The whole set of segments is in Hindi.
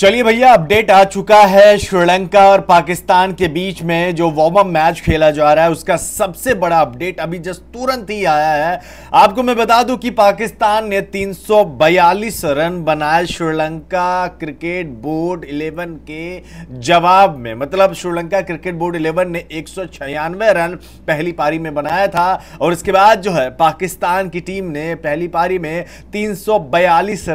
चलिए भैया अपडेट आ चुका है श्रीलंका और पाकिस्तान के बीच में जो वार्म अप मैच खेला जा रहा है उसका सबसे बड़ा अपडेट अभी जस्ट तुरंत ही आया है आपको मैं बता दूं कि पाकिस्तान ने 342 रन बनाए श्रीलंका क्रिकेट बोर्ड 11 के जवाब में मतलब श्रीलंका क्रिकेट बोर्ड 11 ने एक रन पहली पारी में बनाया था और इसके बाद जो है पाकिस्तान की टीम ने पहली पारी में तीन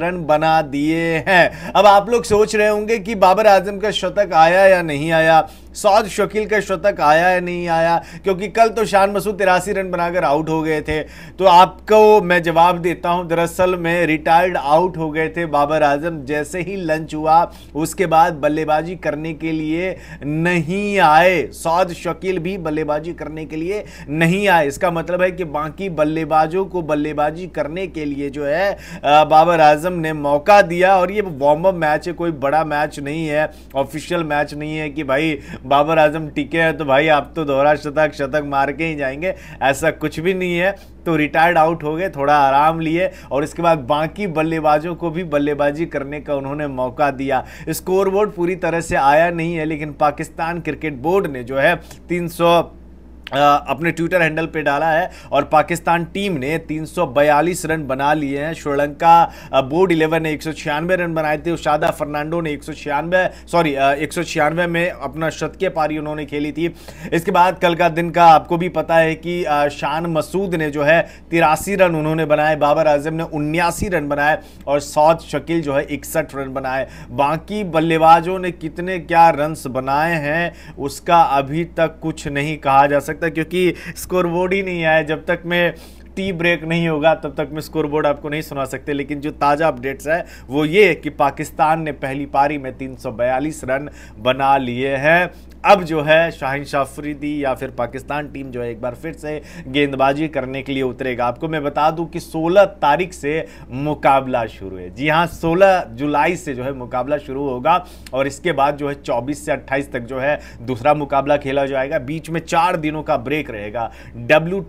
रन बना दिए हैं अब आप लोग सोच रहे होंगे कि बाबर आजम का शतक आया या नहीं आया सौद शकील का शतक आया या नहीं आया क्योंकि कल तो शान मसूद तिरासी रन बनाकर आउट हो गए थे तो आपको मैं जवाब देता हूं दरअसल मैं रिटायर्ड आउट हो गए थे बाबर आजम जैसे ही लंच हुआ उसके बाद बल्लेबाजी करने के लिए नहीं आए सौद शकील भी बल्लेबाजी करने के लिए नहीं आए इसका मतलब है कि बाकी बल्लेबाजों को बल्लेबाजी करने के लिए जो है बाबर आजम ने मौका दिया और ये वार्म अप मैच है कोई बड़ा मैच नहीं है ऑफिशियल मैच नहीं है कि भाई बाबर आजम टिके हैं तो भाई आप तो दोहरा शतक शतक मार के ही जाएंगे ऐसा कुछ भी नहीं है तो रिटायर्ड आउट हो गए थोड़ा आराम लिए और इसके बाद बाकी बल्लेबाजों को भी बल्लेबाजी करने का उन्होंने मौका दिया स्कोरबोर्ड पूरी तरह से आया नहीं है लेकिन पाकिस्तान क्रिकेट बोर्ड ने जो है तीन अपने ट्विटर हैंडल पे डाला है और पाकिस्तान टीम ने 342 रन बना लिए हैं श्रीलंका बोर्ड इलेवन ने एक रन बनाए थे शादा फर्नांडो ने एक सॉरी एक में अपना शतकीय पारी उन्होंने खेली थी इसके बाद कल का दिन का आपको भी पता है कि शान मसूद ने जो है तिरासी रन उन्होंने बनाए बाबर आजम ने उन्यासी रन बनाए और सौद शकील जो है इकसठ रन बनाए बाकी बल्लेबाजों ने कितने क्या रन्स बनाए हैं उसका अभी तक कुछ नहीं कहा जा सकता सकता क्योंकि स्कोरबोर्ड ही नहीं आया जब तक मैं टी ब्रेक नहीं होगा तब तक मैं स्कोरबोर्ड आपको नहीं सुना सकते लेकिन जो ताज़ा अपडेट्स है वो ये कि पाकिस्तान ने पहली पारी में 342 रन बना लिए हैं अब जो है शाहिन शाफरीदी या फिर पाकिस्तान टीम जो है एक बार फिर से गेंदबाजी करने के लिए उतरेगा आपको मैं बता दूं कि 16 तारीख से मुकाबला शुरू है जी हाँ 16 जुलाई से जो है मुकाबला शुरू होगा और इसके बाद जो है 24 से 28 तक जो है दूसरा मुकाबला खेला जाएगा बीच में चार दिनों का ब्रेक रहेगा डब्ल्यू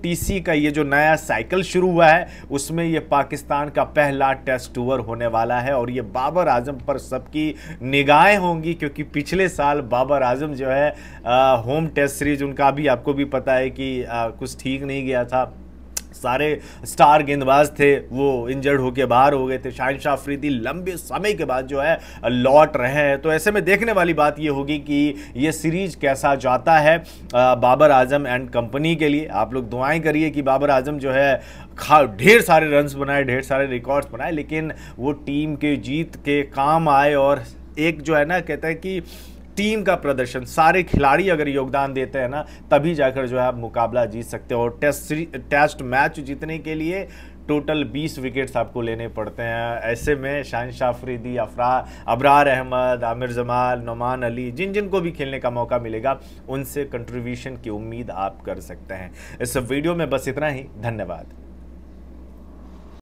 का ये जो नया साइकिल शुरू हुआ है उसमें ये पाकिस्तान का पहला टेस्ट टूअर होने वाला है और ये बाबर आजम पर सबकी निगाहें होंगी क्योंकि पिछले साल बाबर आजम जो है है आ, होम टेस्ट सीरीज उनका भी आपको भी पता है कि आ, कुछ ठीक नहीं गया था सारे स्टार गेंदबाज थे वो इंजर्ड होकर बाहर हो गए थे शाहिन शाह अफरीदी लंबे समय के बाद जो है लौट रहे हैं तो ऐसे में देखने वाली बात ये होगी कि ये सीरीज कैसा जाता है बाबर आजम एंड कंपनी के लिए आप लोग दुआएं करिए कि बाबर आजम जो है खा ढेर सारे रन्स बनाए ढेर सारे रिकॉर्ड्स बनाए लेकिन वो टीम के जीत के काम आए और एक जो है ना कहता है कि टीम का प्रदर्शन सारे खिलाड़ी अगर योगदान देते हैं ना तभी जाकर जो है आप मुकाबला जीत सकते हो और टेस्ट टेस्ट मैच जीतने के लिए टोटल 20 विकेट्स आपको लेने पड़ते हैं ऐसे में शान शाफरीदी अफरा अबरार अहमद आमिर जमाल नुमान अली जिन जिन को भी खेलने का मौका मिलेगा उनसे कंट्रीब्यूशन की उम्मीद आप कर सकते हैं इस वीडियो में बस इतना ही धन्यवाद